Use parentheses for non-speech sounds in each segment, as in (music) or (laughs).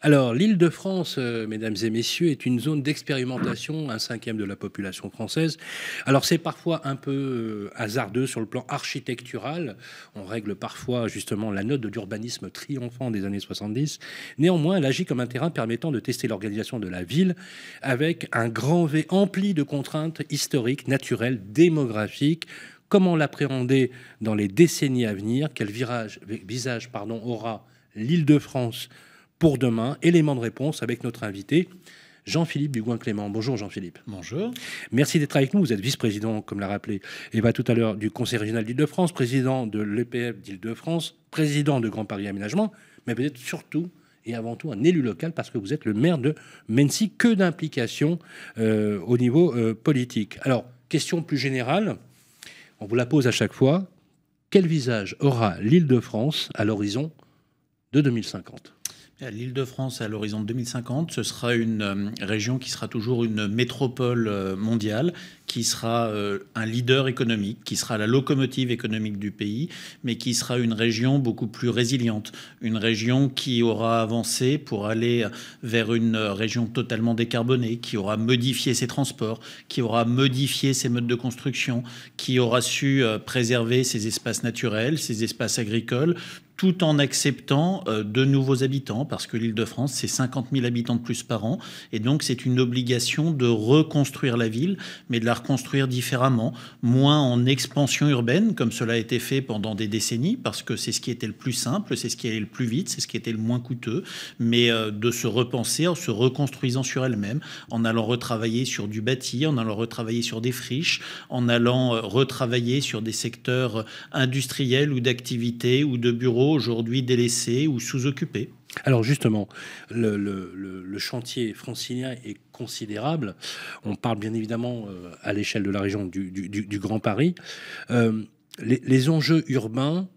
Alors, l'île de France, euh, mesdames et messieurs, est une zone d'expérimentation, un cinquième de la population française. Alors, c'est parfois un peu euh, hasardeux sur le plan architectural. On règle parfois, justement, la note de l'urbanisme triomphant des années 70. Néanmoins, elle agit comme un terrain permettant de tester l'organisation de la ville avec un grand V empli de contraintes historiques, naturelles, démographiques, comment l'appréhender dans les décennies à venir, quel visage pardon, aura l'île de France pour demain, élément de réponse avec notre invité. Jean-Philippe Dugoin-Clément. Bonjour Jean-Philippe. Bonjour. Merci d'être avec nous. Vous êtes vice-président, comme l'a rappelé Eva tout à l'heure, du Conseil régional d'Île-de-France, président de l'EPF d'Île-de-France, président de Grand Paris Aménagement, mais peut-être surtout et avant tout un élu local parce que vous êtes le maire de Mency. Que d'implication euh, au niveau euh, politique. Alors, question plus générale, on vous la pose à chaque fois. Quel visage aura l'Île-de-France à l'horizon de 2050 L'Île-de-France, à l'horizon 2050, ce sera une euh, région qui sera toujours une métropole euh, mondiale, qui sera euh, un leader économique, qui sera la locomotive économique du pays, mais qui sera une région beaucoup plus résiliente, une région qui aura avancé pour aller vers une région totalement décarbonée, qui aura modifié ses transports, qui aura modifié ses modes de construction, qui aura su préserver ses espaces naturels, ses espaces agricoles, tout en acceptant euh, de nouveaux habitants, parce que l'île de France, c'est 50 000 habitants de plus par an, et donc c'est une obligation de reconstruire la ville, mais de la reconstruire différemment, moins en expansion urbaine, comme cela a été fait pendant des décennies, parce que c'est ce qui était le plus simple, c'est ce qui allait le plus vite, c'est ce qui était le moins coûteux, mais euh, de se repenser en se reconstruisant sur elle-même, en allant retravailler sur du bâti, en allant retravailler sur des friches, en allant euh, retravailler sur des secteurs industriels ou d'activités ou de bureaux aujourd'hui délaissés ou sous-occupés. Alors justement, le, chantier francilien est considérable. On parle bien évidemment euh, à l'échelle de la région du, Grand Paris. Euh, les, enjeux urbains,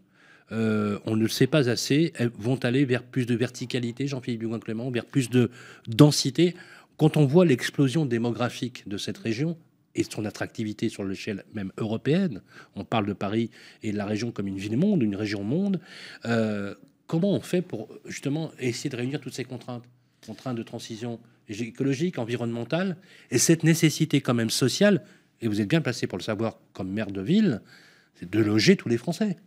euh, on ne le sait pas assez, vont aller vers plus de verticalité, Jean-Philippe Dugoin-Clément, vers plus de densité. Quand on voit l'explosion démographique de cette région, et son attractivité sur l'échelle même européenne, on parle de Paris et de la région comme une ville-monde, une région-monde, euh, comment on fait pour justement essayer de réunir toutes ces contraintes Contraintes de transition écologique, environnementale, et cette nécessité quand même sociale, et vous êtes bien placé pour le savoir comme maire de ville, c'est de loger tous les Français.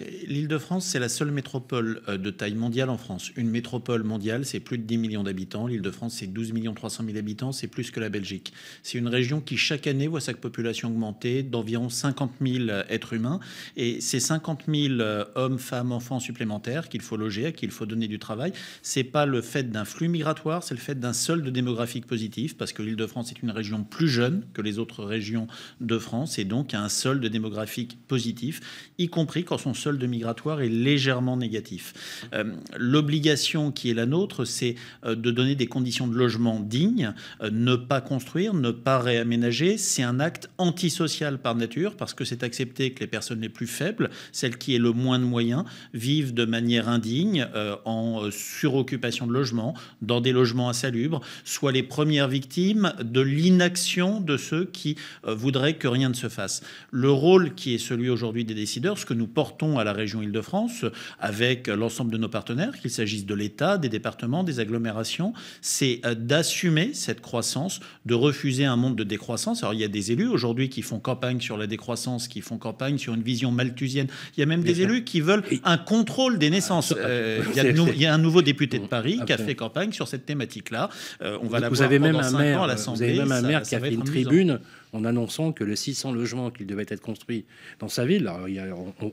L'Île-de-France, c'est la seule métropole euh, de taille mondiale en France. Une métropole mondiale, c'est plus de 10 millions d'habitants. L'Île-de-France, c'est 12 300 000 habitants, c'est plus que la Belgique. C'est une région qui, chaque année, voit sa population augmenter d'environ 50 000 euh, êtres humains. Et ces 50 000 euh, hommes, femmes, enfants supplémentaires qu'il faut loger, à qui il faut donner du travail, c'est pas le fait d'un flux migratoire, c'est le fait d'un solde démographique positif, parce que l'Île-de-France est une région plus jeune que les autres régions de France, et donc a un solde démographique positif, y compris quand son solde migratoire est légèrement négatif. Euh, l'obligation qui est la nôtre, c'est euh, de donner des conditions de logement dignes, euh, ne pas construire, ne pas réaménager. C'est un acte antisocial par nature, parce que c'est accepter que les personnes les plus faibles, celles qui ont le moins de moyens, vivent de manière indigne, en suroccupation de logement, dans des logements insalubres, soient les premières victimes de l'inaction de ceux qui voudraient que rien ne se fasse. Le rôle qui est celui aujourd'hui des décideurs, ce que nous portons à la région Île-de-France avec l'ensemble de nos partenaires, qu'il s'agisse de l'État, des départements, des agglomérations, c'est euh, d'assumer cette croissance, de refuser un monde de décroissance. Alors il y a des élus aujourd'hui qui font campagne sur la décroissance, qui font campagne sur une vision malthusienne. Il y a même des élus qui veulent un contrôle des naissances. Ah, euh, il, y a un nouveau député de Paris qui a fait campagne sur cette thématique-là. Euh, on va vous, la vous avez même un ans à l'Assemblée. Vous avez même un maire qui a fait une tribune en annonçant que le 600 logements qu'il devait être construit dans sa ville,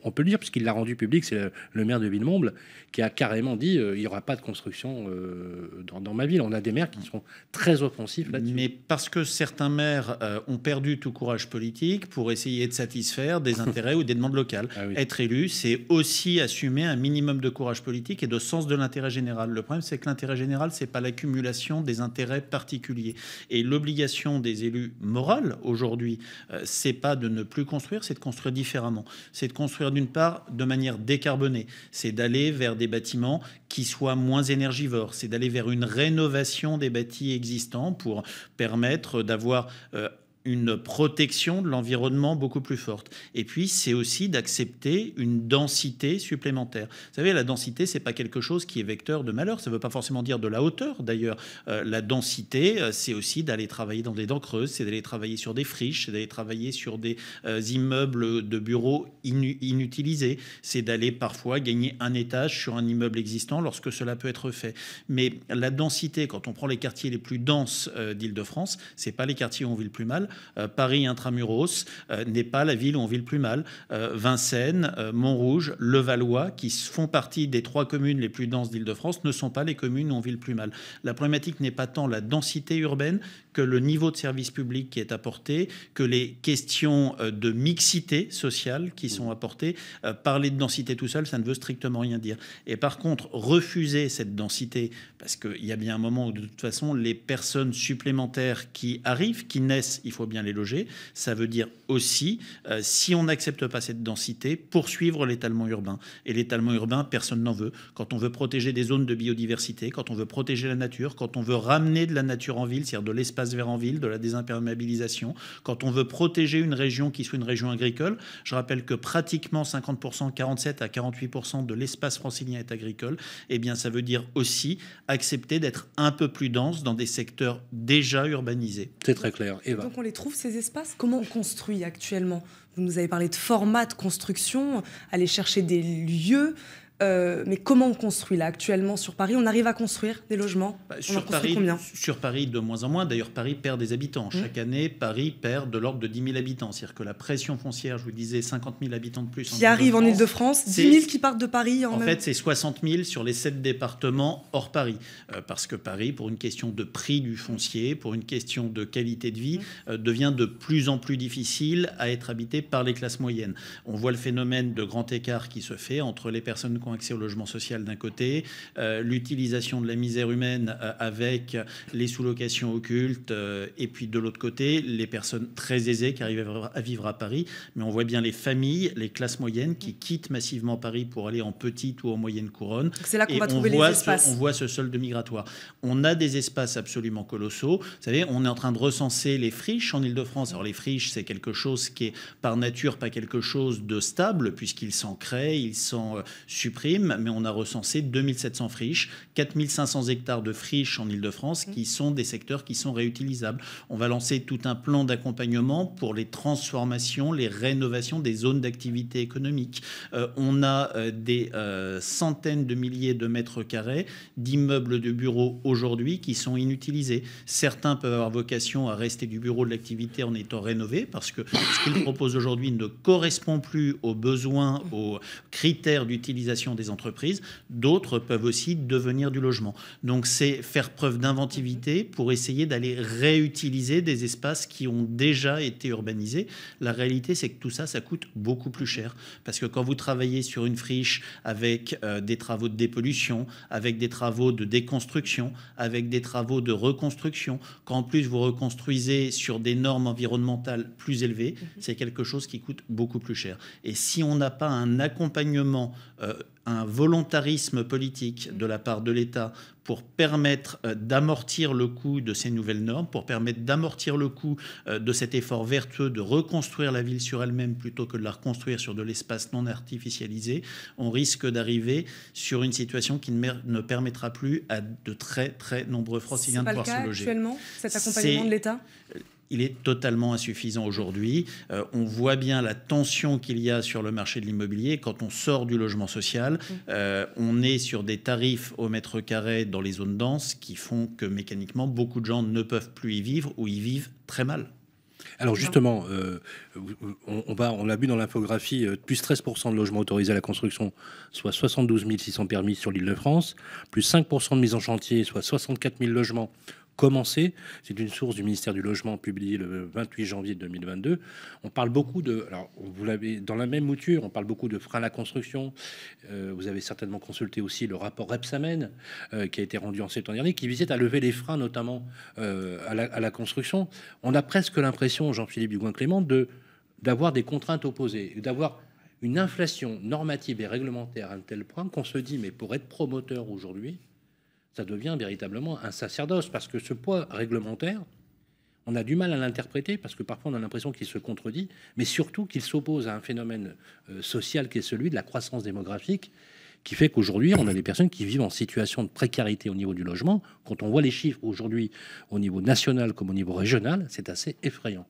on, peut le dire puisqu'il l'a rendu public, c'est le, maire de Villemomble qui a carrément dit euh, il n'y aura pas de construction euh, dans, ma ville. On a des maires qui sont très offensifs là-dessus. Mais parce que certains maires euh, ont perdu tout courage politique pour essayer de satisfaire des (laughs) intérêts ou des demandes locales. Ah être élu, c'est aussi assumer un minimum de courage politique et de sens de l'intérêt général. Le problème, c'est que l'intérêt général, c'est pas l'accumulation des intérêts particuliers. Et l'obligation des élus morales, aujourd'hui, euh, c'est pas de ne plus construire, c'est de construire différemment. C'est de construire d'une part de manière décarbonée, c'est d'aller vers des bâtiments qui soient moins énergivores, c'est d'aller vers une rénovation des bâtis existants pour permettre d'avoir euh, une protection de l'environnement beaucoup plus forte. Et puis, c'est aussi d'accepter une densité supplémentaire. Vous savez, la densité, c'est pas quelque chose qui est vecteur de malheur. Ça ne veut pas forcément dire de la hauteur. D'ailleurs, euh, la densité, euh, c'est aussi d'aller travailler dans des dents creuses, c'est d'aller travailler sur des friches, c'est d'aller travailler sur des euh, immeubles de bureaux inutilisés, c'est d'aller parfois gagner un étage sur un immeuble existant lorsque cela peut être fait. Mais la densité, quand on prend les quartiers les plus denses d'Île-de-France, c'est pas les quartiers où on vit le plus mal, euh, Paris intramuros euh, n'est pas la ville où on vit le plus mal. Euh, Vincennes, Montrouge, Levallois, qui font partie des trois communes les plus denses d'Île-de-France, ne sont pas les communes où on vit le plus mal. La problématique n'est pas tant la densité urbaine que le niveau de service public qui est apporté, que les questions de mixité sociale qui sont apportées. Parler de densité tout seul, ça ne veut strictement rien dire. Et par contre, refuser cette densité, parce qu'il y a bien un moment où de toute façon, les personnes supplémentaires qui arrivent, qui naissent, il faut bien les loger. Ça veut dire aussi, euh, si on n'accepte pas cette densité, poursuivre l'étalement urbain. Et l'étalement urbain, personne n'en veut. Quand on veut protéger des zones de biodiversité, quand on veut protéger la nature, quand on veut ramener de la nature en ville, c'est-à-dire de l'espace vert en ville, de la désimperméabilisation, quand on veut protéger une région qui soit une région agricole, je rappelle que pratiquement 50%, 47 à 48% de l'espace francilien est agricole, eh bien ça veut dire aussi accepter d'être un peu plus dense dans des secteurs déjà urbanisés. C'est très clair. Eva. les trouve, ces espaces Comment on construit actuellement Vous nous avez parlé de format de construction, aller chercher des lieux. Euh, mais comment on construit là actuellement sur Paris On arrive à construire des logements bah, sur, Paris, sur Paris, de moins en moins. D'ailleurs, Paris perd des habitants. Mmh. Chaque année, Paris perd de l'ordre de 10 000 habitants. C'est-à-dire que la pression foncière, je vous disais, 50 000 habitants de plus. Qui arrivent en Ile-de-France, 10 000 qui partent de Paris. En, en fait, c'est 60 000 sur les 7 départements hors Paris. Euh, parce que Paris, pour une question de prix du foncier, pour une question de qualité de vie, mmh. euh, devient de plus en plus difficile à être habité par les classes moyennes. On voit le phénomène de grand écart qui se fait entre les personnes accès au logement social d'un côté, euh, l'utilisation de la misère humaine euh, avec les sous-locations occultes, euh, et puis de l'autre côté, les personnes très aisées qui arrivent à vivre à Paris. Mais on voit bien les familles, les classes moyennes qui quittent massivement Paris pour aller en petite ou en moyenne couronne. C'est là qu'on va trouver les espaces. on voit ce solde migratoire. On a des espaces absolument colossaux. Vous savez, on est en train de recenser les friches en Ile-de-France. Alors les friches, c'est quelque chose qui est par nature pas quelque chose de stable, puisqu'ils s'en créent, ils sont suppriment mais on a recensé 2700 friches, 4500 hectares de friches en Ile-de-France qui mm. sont des secteurs qui sont réutilisables. On va lancer tout un plan d'accompagnement pour les transformations, les rénovations des zones d'activité économique. Euh, on a euh, des euh, centaines de milliers de mètres carrés d'immeubles de bureaux aujourd'hui qui sont inutilisés. Certains peuvent avoir vocation à rester du bureau de l'activité en étant rénovés parce que ce qu'ils proposent aujourd'hui ne correspond plus aux besoins, aux critères d'utilisation des entreprises, d'autres peuvent aussi devenir du logement. Donc c'est faire preuve d'inventivité pour essayer d'aller réutiliser des espaces qui ont déjà été urbanisés. La réalité, c'est que tout ça, ça coûte beaucoup plus cher. Parce que quand vous travaillez sur une friche avec euh, des travaux de dépollution, avec des travaux de déconstruction, avec des travaux de reconstruction, quand en plus vous reconstruisez sur des normes environnementales plus élevées, mhm. c'est quelque chose qui coûte beaucoup plus cher. Et si on n'a pas un accompagnement euh, un volontarisme politique de la part de l'État pour permettre euh, d'amortir le coût de ces nouvelles normes, pour permettre d'amortir le coût euh, de cet effort vertueux de reconstruire la ville sur elle-même plutôt que de la reconstruire sur de l'espace non artificialisé, on risque d'arriver sur une situation qui ne permettra plus à de très très nombreux franciliens de pouvoir se loger. actuellement, cet accompagnement de l'État il est totalement insuffisant aujourd'hui. Euh, on voit bien la tension qu'il y a sur le marché de l'immobilier. Quand on sort du logement social, mm. euh, on est sur des tarifs au mètre carré dans les zones denses qui font que mécaniquement, beaucoup de gens ne peuvent plus y vivre ou y vivent très mal. Alors justement, euh, on, va, on l'a vu dans l'infographie, plus 13% de logements autorisés à la construction, soit 72 600 permis sur l'île de France, plus 5% de mise en chantier, soit 64 000 logements commencer. C'est une source du ministère du Logement publiée le 28 janvier 2022. On parle beaucoup de. Alors, vous l'avez dans la même mouture, on parle beaucoup de freins à la construction. Euh, vous avez certainement consulté aussi le rapport Repsamen euh, qui a été rendu en septembre dernier, qui visait à lever les freins notamment euh, à, la, construction. On a presque l'impression, Jean-Philippe Dugouin-Clément, de, d'avoir des contraintes opposées, d'avoir une inflation normative et réglementaire à un tel point qu'on se dit, mais pour être promoteur aujourd'hui, ça devient véritablement un sacerdoce, parce que ce poids réglementaire, on a du mal à l'interpréter, parce que parfois on a l'impression qu'il se contredit, mais surtout qu'il s'oppose à un phénomène euh, social qui est celui de la croissance démographique, qui fait qu'aujourd'hui, on a des personnes qui vivent en situation de précarité au niveau du logement. Quand on voit les chiffres aujourd'hui au niveau national comme au niveau régional, c'est assez effrayant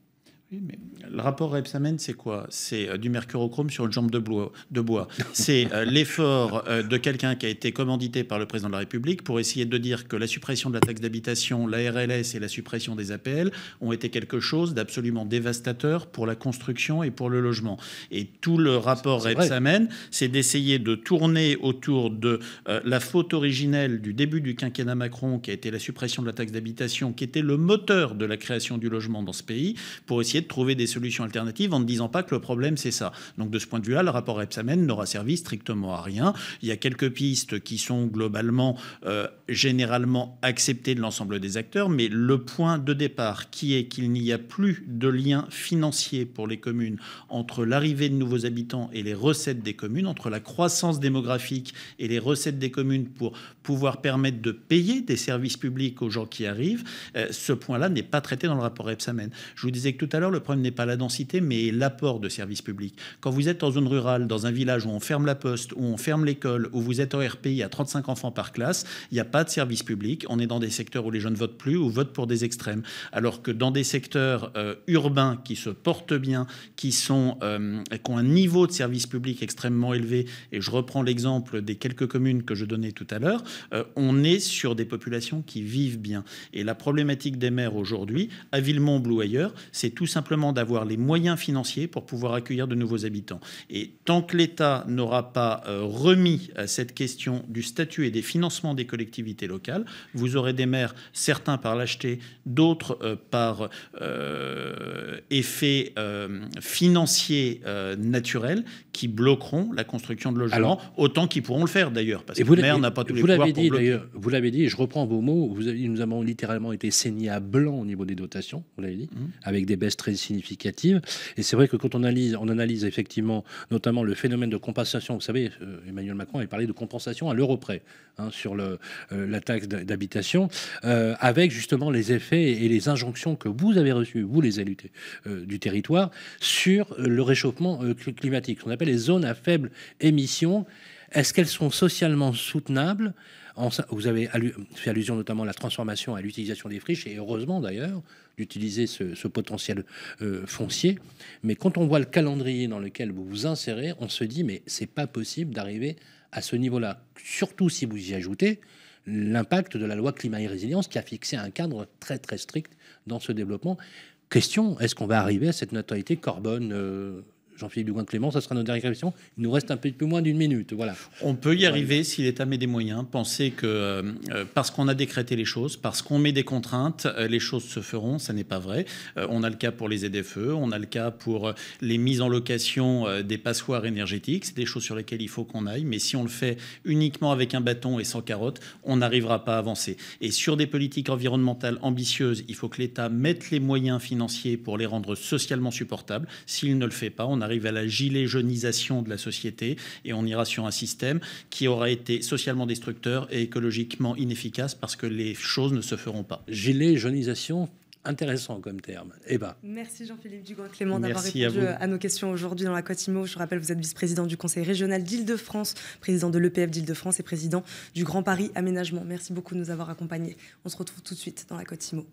le rapport Repsamen, c'est quoi C'est euh, du mercurochrome sur une jambe de bois. De bois. C'est euh, (laughs) l'effort euh, de quelqu'un qui a été commandité par le président de la République pour essayer de dire que la suppression de la taxe d'habitation, la RLS et la suppression des APL ont été quelque chose d'absolument dévastateur pour la construction et pour le logement. Et tout le rapport Repsamen, c'est d'essayer de tourner autour de la faute originelle du début du quinquennat Macron, qui a été la suppression de la taxe d'habitation, qui était le moteur de la création du logement dans ce pays, pour essayer de trouver des solutions alternatives en ne disant pas que le problème c'est ça. Donc de ce point de vue-là, le rapport Epsamen n'aura servi strictement à rien. Il y a quelques pistes qui sont globalement, euh, généralement acceptées de l'ensemble des acteurs, mais le point de départ qui est qu'il n'y a plus de lien financier pour les communes entre l'arrivée de nouveaux habitants et les recettes des communes, entre la croissance démographique et les recettes des communes pour pouvoir permettre de payer des services publics aux gens qui arrivent, euh, ce point-là n'est pas traité dans le rapport Epsamen. Je vous disais que tout à l'heure, le problème n'est pas la densité, mais l'apport de services publics. Quand vous êtes en zone rurale, dans un village où on ferme la poste, où on ferme l'école, où vous êtes en RPI à 35 enfants par classe, il n'y a pas de service public. On est dans des secteurs où les jeunes votent plus ou votent pour des extrêmes. Alors que dans des secteurs euh, urbains qui se portent bien, qui, sont, euh, qui ont un niveau de service public extrêmement élevé, et je reprends l'exemple des quelques communes que je donnais tout à l'heure, euh, on est sur des populations qui vivent bien. Et la problématique des maires aujourd'hui, à Villemomble ou ailleurs, c'est tout simplement d'avoir les moyens financiers pour pouvoir accueillir de nouveaux habitants. Et tant que l'État n'aura pas euh, remis euh, cette question du statut et des financements des collectivités locales, vous aurez des maires, certains par l'acheter, d'autres euh, par euh, effet financier naturel, qui bloqueront la construction de logements, autant qu'ils pourront le faire d'ailleurs, parce que le maire n'a pas tous les pouvoirs bloquer. Vous l'avez dit, et je reprends vos mots, vous avez, nous avons littéralement été saignés à blanc au niveau des dotations, vous l'avez dit, mmh. avec des baisses très significative. Et c'est vrai que quand on analyse, on analyse effectivement notamment le phénomène de compensation, vous savez, euh, Emmanuel Macron avait parlé de compensation à l'euro près hein, sur euh, la taxe d'habitation, euh, avec justement les effets et les injonctions que vous avez reçues, vous les élus du territoire, sur le réchauffement climatique, ce qu'on appelle les zones à faible émission. Est-ce qu'elles sont socialement soutenables vous avez fait allusion notamment à la transformation, à l'utilisation des friches, et heureusement d'ailleurs d'utiliser ce, potentiel euh, foncier. Mais quand on voit le calendrier dans lequel vous vous insérez, on se dit mais c'est pas possible d'arriver à ce niveau-là. Surtout si vous y ajoutez l'impact de la loi climat et résilience qui a fixé un cadre très très strict dans ce développement. Question, est-ce qu'on va arriver à cette neutralité carbone euh, Jean-Philippe Clément, ça sera notre dernière question. Il nous reste un peu moins d'une minute. Voilà. On peut y arriver si l'État met des moyens. Penser que euh, euh, parce qu'on a décrété les choses, parce qu'on met des contraintes, euh, les choses se feront. Ça n'est pas vrai. on a le cas pour les ZFE, on a le cas pour les mises en location des passoires énergétiques. C'est des choses sur lesquelles il faut qu'on aille. Mais si on le fait uniquement avec un bâton et sans carotte, on n'arrivera pas à avancer. Et sur des politiques environnementales ambitieuses, il faut que l'État mette les moyens financiers pour les rendre socialement supportables. S'il ne le fait pas, on arrive à la gilet jaunisation de la société et on ira sur un système qui aura été socialement destructeur et écologiquement inefficace parce que les choses ne se feront pas. Gilet jaunisation, intéressant comme terme. Eh ben. Merci Jean-Philippe Dugan-Clément d'avoir répondu à, nos questions aujourd'hui dans la Quatimo. Je rappelle, vous êtes vice-président du Conseil régional dile de france président de l'EPF dile de france et président du Grand Paris Aménagement. Merci beaucoup de nous avoir accompagnés. On se retrouve tout de suite dans la Quatimo.